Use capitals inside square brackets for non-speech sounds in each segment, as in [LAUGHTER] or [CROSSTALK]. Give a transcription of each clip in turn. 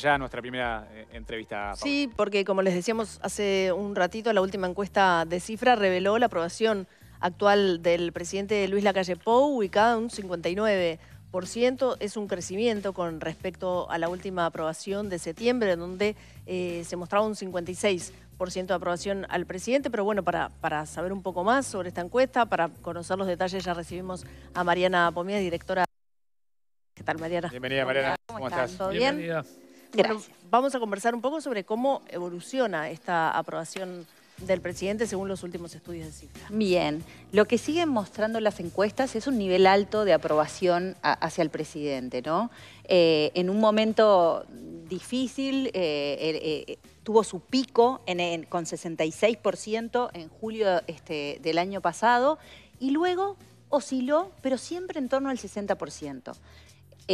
Ya nuestra primera eh, entrevista. Sí, porque como les decíamos hace un ratito, la última encuesta de cifra reveló la aprobación actual del presidente Luis Lacalle Pou, y cada un 59%. Es un crecimiento con respecto a la última aprobación de septiembre, donde eh, se mostraba un 56% de aprobación al presidente. Pero bueno, para, para saber un poco más sobre esta encuesta, para conocer los detalles, ya recibimos a Mariana Pomía, directora. ¿Qué tal, Mariana? Bienvenida, Mariana. ¿Cómo, estás? ¿Todo bien? Bienvenida vamos a conversar un poco sobre cómo evoluciona esta aprobación del presidente según los últimos estudios de cifra. Bien, lo que siguen mostrando las encuestas es un nivel alto de aprobación hacia el presidente, ¿no? Eh, en un momento difícil, eh, eh, tuvo su pico con 66% en julio este, del año pasado y luego osciló, pero siempre en torno al 60%.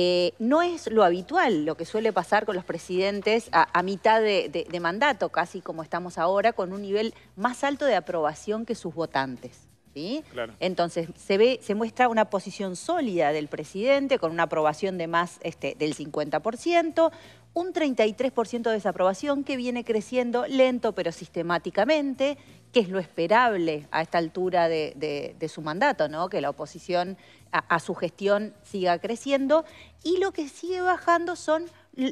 Eh, no es lo habitual, lo que suele pasar con los presidentes a, mitad de, mandato, casi como estamos ahora, con un nivel más alto de aprobación que sus votantes. ¿sí? Entonces, se, ve, se muestra una posición sólida del presidente con una aprobación de más este, del 50%, un 33% de desaprobación que viene creciendo lento pero sistemáticamente que es lo esperable a esta altura de, su mandato, ¿no? que la oposición a, su gestión siga creciendo, y lo que sigue bajando son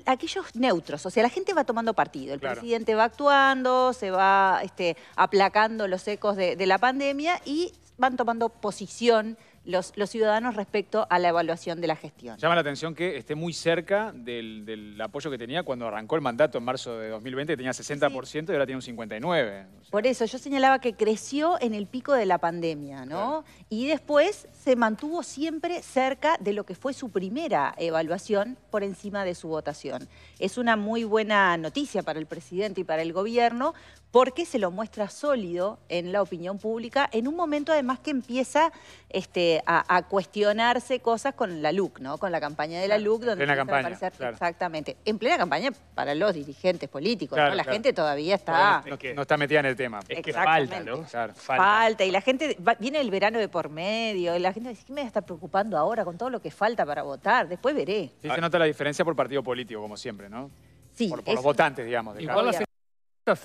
aquellos neutros, o sea, la gente va tomando partido, el presidente va actuando, se va este, aplacando los ecos de la pandemia y van tomando posición los, ciudadanos respecto a la evaluación de la gestión. Llama la atención que esté muy cerca del, apoyo que tenía cuando arrancó el mandato en marzo de 2020, tenía 60% y ahora tiene un 59%. Por eso, yo señalaba que creció en el pico de la pandemia, ¿no? Y después se mantuvo siempre cerca de lo que fue su primera evaluación por encima de su votación. Es una muy buena noticia para el presidente y para el gobierno porque se lo muestra sólido en la opinión pública, en un momento además que empieza este, a, cuestionarse cosas con la LUC, ¿no? con la campaña de la LUC, donde en plena campaña, exactamente, en plena campaña para los dirigentes políticos, la gente todavía está... No, está metida en el tema. Es que falta, ¿no? Falta. y la gente, viene el verano de por medio, y la gente dice, ¿qué me está preocupando ahora con todo lo que falta para votar? Después veré. Sí, se nota la diferencia por partido político, como siempre, ¿no? Sí, por, los votantes, digamos. De igual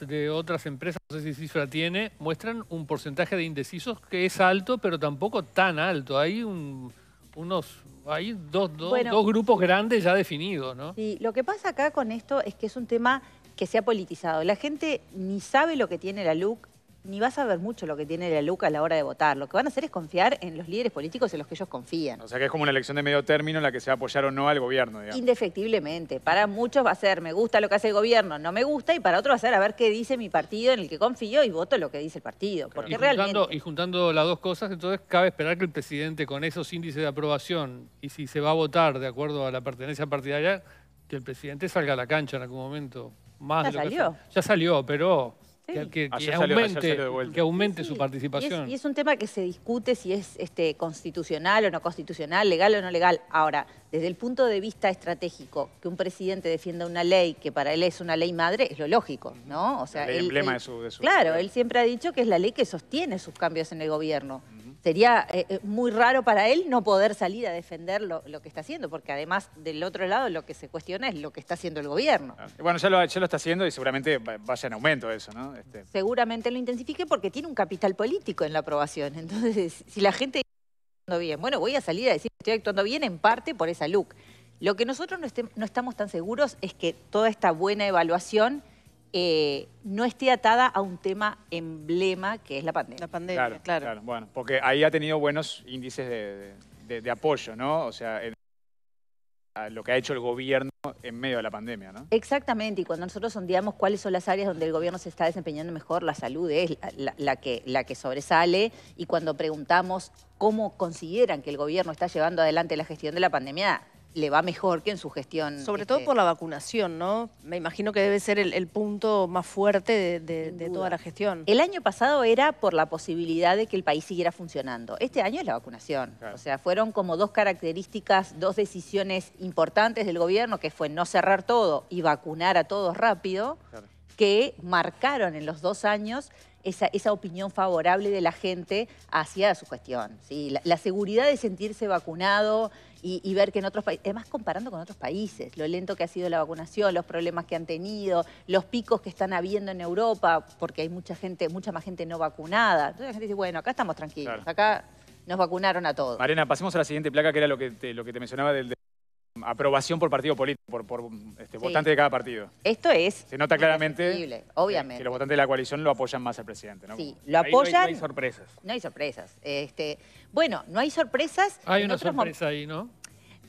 de otras empresas, no sé si cifra tiene, muestran un porcentaje de indecisos que es alto, pero tampoco tan alto. Hay unos, hay dos, grupos grandes ya definidos, ¿no? Sí, lo que pasa acá con esto es que es un tema que se ha politizado. La gente ni sabe lo que tiene la LUC, ni vas a saber mucho lo que tiene la Luca a la hora de votar. Lo que van a hacer es confiar en los líderes políticos en los que ellos confían. O sea que es como una elección de medio término en la que se va a apoyar o no al gobierno. Digamos. Indefectiblemente. Para muchos va a ser me gusta lo que hace el gobierno, no me gusta, y para otros va a ser a ver qué dice mi partido en el que confío y voto lo que dice el partido. Porque y Juntando, y juntando las dos cosas, entonces cabe esperar que el presidente con esos índices de aprobación y si se va a votar de acuerdo a la pertenencia partidaria, que el presidente salga a la cancha en algún momento. ya salió. Ya salió, pero... Que, aumente, su participación. Y es, un tema que se discute si es este, constitucional o no constitucional, legal o no legal. Ahora, desde el punto de vista estratégico, que un presidente defienda una ley que para él es una ley madre, es lo lógico, ¿no? O sea, el emblema de, su, Claro, él siempre ha dicho que es la ley que sostiene sus cambios en el gobierno sería eh, eh, muy raro para él no poder salir a defender lo, que está haciendo, porque además del otro lado lo que se cuestiona es lo que está haciendo el gobierno. Ah, bueno, ya lo, está haciendo y seguramente vaya en aumento eso, ¿no? Este, seguramente lo intensifique porque tiene un capital político en la aprobación. Entonces, si la gente está bien, bueno, voy a salir a decir que estoy actuando bien en parte por esa look. Lo que nosotros no, no estamos tan seguros es que toda esta buena evaluación eh, no esté atada a un tema emblema que es la pandemia. La pandemia, claro. Bueno, porque ahí ha tenido buenos índices de, apoyo, ¿no? O sea, lo que ha hecho el gobierno en medio de la pandemia, ¿no? Exactamente, y cuando nosotros sondeamos cuáles son las áreas donde el gobierno se está desempeñando mejor, la salud es la, que, la que sobresale, y cuando preguntamos cómo consideran que el gobierno está llevando adelante la gestión de la pandemia, le va mejor que en su gestión. Sobre este, todo por la vacunación, ¿no? Me imagino que debe ser el, punto más fuerte de, toda la gestión. El año pasado era por la posibilidad de que el país siguiera funcionando. Este año es la vacunación. O sea, fueron como dos características, dos decisiones importantes del gobierno, que fue no cerrar todo y vacunar a todos rápido, que marcaron en los dos años esa, opinión favorable de la gente hacia su gestión. ¿sí? la, seguridad de sentirse vacunado, y, ver que en otros países, además comparando con otros países, lo lento que ha sido la vacunación, los problemas que han tenido, los picos que están habiendo en Europa, porque hay mucha gente, mucha más gente no vacunada. Entonces la gente dice, bueno, acá estamos tranquilos, acá nos vacunaron a todos. Arena pasemos a la siguiente placa, que era lo que lo que te mencionaba del aprobación por partido político, por, votantes este, votante de cada partido. Esto es... Se nota claramente obviamente. que los votantes de la coalición lo apoyan más al presidente. ¿no? Sí, lo apoyan... No hay, sorpresas. No hay sorpresas. Este, bueno, no hay sorpresas... Hay una sorpresa ahí, ¿no?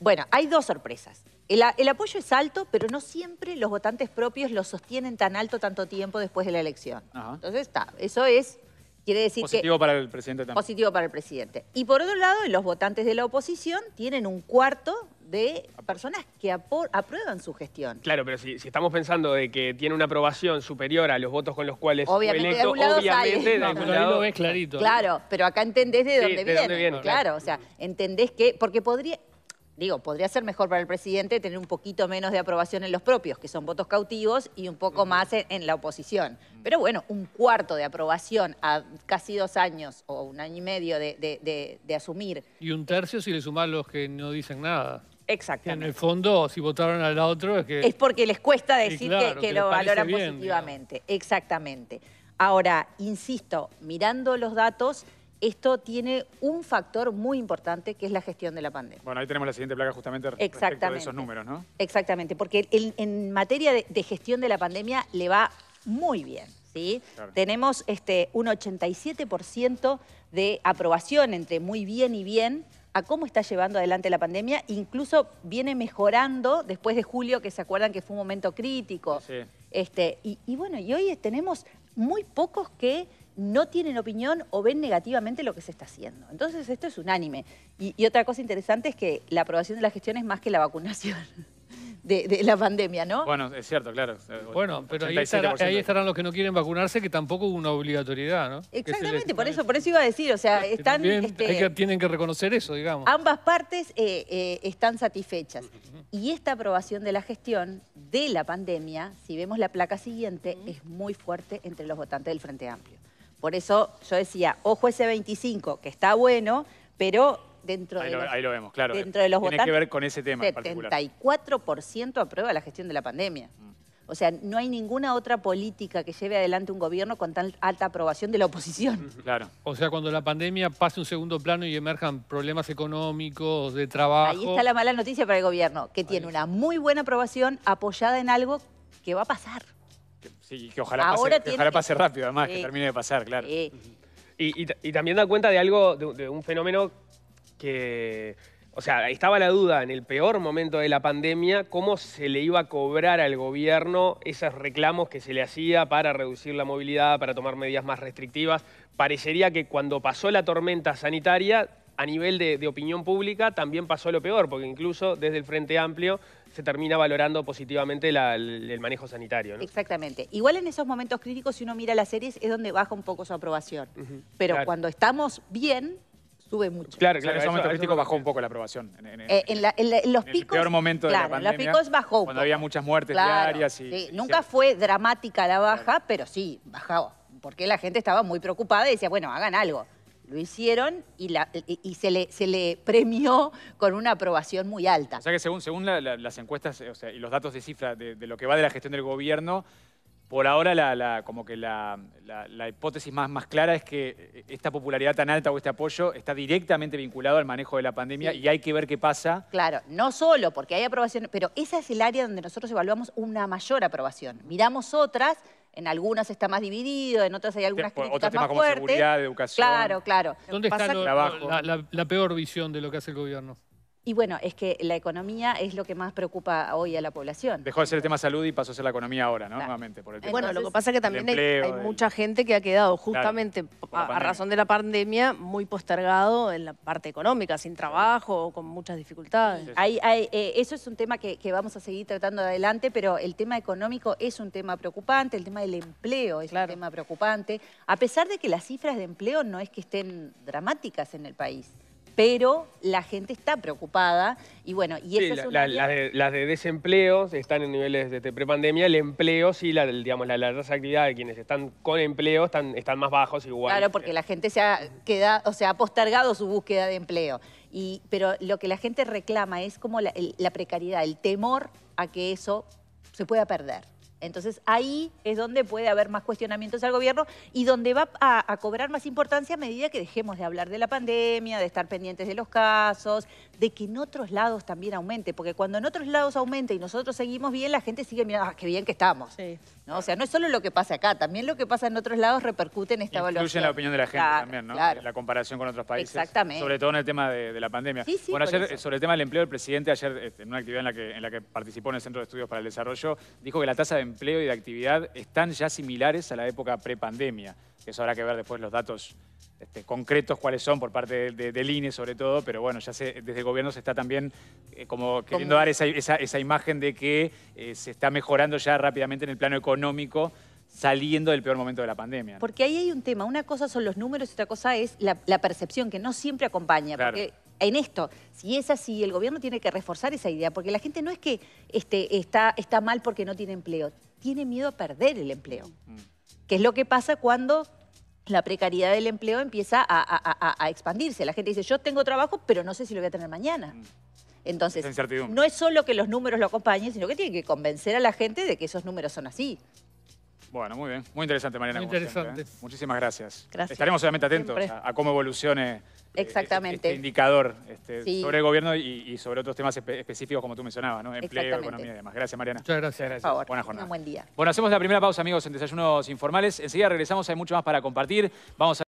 Bueno, hay dos sorpresas. El, apoyo es alto, pero no siempre los votantes propios lo sostienen tan alto tanto tiempo después de la elección. Entonces, está, eso es... Quiere decir positivo para el presidente también. Positivo para el presidente. Y por otro lado, los votantes de la oposición tienen un cuarto de personas que aprueban su gestión. Claro, pero si, estamos pensando de que tiene una aprobación superior a los votos con los cuales obviamente, electo, obviamente Claro, pero acá entendés de dónde, viene. Claro, o sea, entendés que... Porque podría... Digo, podría ser mejor para el presidente tener un poquito menos de aprobación en los propios, que son votos cautivos, y un poco más en, la oposición. Pero bueno, un cuarto de aprobación a casi dos años o un año y medio de, asumir. Y un tercio si le sumás los que no dicen nada. Exactamente. En el fondo, si votaron al otro es que... Es porque les cuesta decir que, lo valoran positivamente. Exactamente. Ahora, insisto, mirando los datos, esto tiene un factor muy importante que es la gestión de la pandemia. Bueno, ahí tenemos la siguiente placa justamente respecto de esos números, ¿no? Exactamente, porque en, materia de, gestión de la pandemia le va muy bien, ¿sí? Tenemos este, un 87% de aprobación entre muy bien y bien, a cómo está llevando adelante la pandemia, incluso viene mejorando después de julio, que se acuerdan que fue un momento crítico. Este, y, bueno, y hoy tenemos muy pocos que no tienen opinión o ven negativamente lo que se está haciendo. Entonces esto es unánime. Y, otra cosa interesante es que la aprobación de la gestión es más que la vacunación. [LAUGHS] de, la pandemia, ¿no? Bueno, es cierto, claro. Bueno, pero ahí, estarán los que no quieren vacunarse, que tampoco hubo una obligatoriedad, ¿no? Exactamente, por eso, por eso iba a decir, o sea, están... Este, tienen que reconocer eso, digamos. Ambas partes eh, eh, están satisfechas. Y esta aprobación de la gestión de la pandemia, si vemos la placa siguiente, es muy fuerte entre los votantes del Frente Amplio. Por eso yo decía, ojo ese 25, que está bueno, pero dentro de lo, los, ahí lo vemos, claro. Tiene que ver con ese tema 74% aprueba la gestión de la pandemia. Mm. O sea, no hay ninguna otra política que lleve adelante un gobierno con tan alta aprobación de la oposición. [LAUGHS] Claro. O sea, cuando la pandemia pase un segundo plano y emerjan problemas económicos, de trabajo. Ahí está la mala noticia para el gobierno, que tiene una muy buena aprobación apoyada en algo que va a pasar. sí, que ojalá, pase, que ojalá pase rápido, además, que termine de pasar, claro. Y, también da cuenta de algo, de un fenómeno que, o sea, estaba la duda en el peor momento de la pandemia, cómo se le iba a cobrar al gobierno esos reclamos que se le hacía para reducir la movilidad, para tomar medidas más restrictivas. Parecería que cuando pasó la tormenta sanitaria, a nivel de, opinión pública también pasó lo peor, porque incluso desde el Frente Amplio se termina valorando positivamente el, manejo sanitario. Exactamente. Igual en esos momentos críticos, si uno mira las series, es donde baja un poco su aprobación. Pero cuando estamos bien, sube mucho. Claro, claro, en ese momento crítico bajó un poco la aprobación. En, eh, los picos, el claro, En los picos bajó un Cuando había muchas muertes diarias. nunca fue dramática la baja, pero sí, bajaba. Porque la gente estaba muy preocupada y decía, bueno, hagan algo. Lo hicieron y, se, le, se, le, premió con una aprobación muy alta. O sea que según, según las encuestas y los datos de cifra de lo que va de la gestión del gobierno, por ahora la, la como que la, hipótesis más, más clara es que esta popularidad tan alta o este apoyo está directamente vinculado al manejo de la pandemia y hay que ver qué pasa. Claro, no solo porque hay aprobación, pero esa es el área donde nosotros evaluamos una mayor aprobación. Miramos otras, en algunas está más dividido, en otras hay algunas críticas Otros temas como seguridad, educación. Claro, claro. ¿Dónde está la peor visión de lo que hace el gobierno? Y bueno, es que la economía es lo que más preocupa hoy a la población. Dejó de ser el tema salud y pasó a ser la economía ahora, ¿no? Nuevamente. Por Bueno, lo que pasa es que también hay, mucha gente que ha quedado justamente a, razón de la pandemia muy postergado en la parte económica, sin trabajo, con muchas dificultades. Eh, eso es un tema que, vamos a seguir tratando adelante, pero el tema económico es un tema preocupante, el tema del empleo es un tema preocupante, a pesar de que las cifras de empleo no es que estén dramáticas en el país pero la gente está preocupada y bueno, y las de desempleo están en niveles de, prepandemia, el empleo sí, la, digamos, la, tasa de actividad de quienes están con empleo están, más bajos igual. Claro, porque eh. la gente se ha quedado, o sea, ha postergado su búsqueda de empleo. Y, pero lo que la gente reclama es como la precariedad, el temor a que eso se pueda perder. Entonces ahí es donde puede haber más cuestionamientos al gobierno y donde va a, cobrar más importancia a medida que dejemos de hablar de la pandemia, de estar pendientes de los casos, de que en otros lados también aumente, porque cuando en otros lados aumente y nosotros seguimos bien, la gente sigue mirando, ah, qué bien que estamos. O sea, no es solo lo que pasa acá, también lo que pasa en otros lados repercute en esta valoración. evaluación. en la opinión de la gente también, ¿no? La comparación con otros países. Exactamente. Sobre todo en el tema de, la pandemia. bueno, ayer, sobre el tema del empleo, el presidente ayer, este, en una actividad en la que, en la que participó en el Centro de Estudios para el Desarrollo, dijo que la tasa de empleo y de actividad están ya similares a la época prepandemia. Eso habrá que ver después los datos este, concretos cuáles son por parte del INE sobre todo, pero bueno, ya desde el gobierno se está también eh, como queriendo dar esa, imagen de que eh, se está mejorando ya rápidamente en el plano económico saliendo del peor momento de la pandemia. Porque ahí hay un tema, una cosa son los números y otra cosa es la, percepción que no siempre acompaña, en esto. Si es así, el gobierno tiene que reforzar esa idea, porque la gente no es que este, está, mal porque no tiene empleo, tiene miedo a perder el empleo, mm. que es lo que pasa cuando la precariedad del empleo empieza a, expandirse. La gente dice, yo tengo trabajo, pero no sé si lo voy a tener mañana. Mm. Entonces, no es solo que los números lo acompañen, sino que tiene que convencer a la gente de que esos números son así. Bueno, muy bien. Muy interesante, Mariana. interesante. ¿eh? Muchísimas gracias. Estaremos solamente atentos a, cómo evolucione eh, este, Exactamente. este indicador este, sobre el gobierno y, sobre otros temas específicos como tú mencionabas, ¿no? Empleo, economía y demás. Gracias, Mariana. Muchas gracias. Por favor, Buena jornada. buen día. Bueno, hacemos la primera pausa, amigos, en Desayunos Informales. Enseguida regresamos, hay mucho más para compartir. Vamos a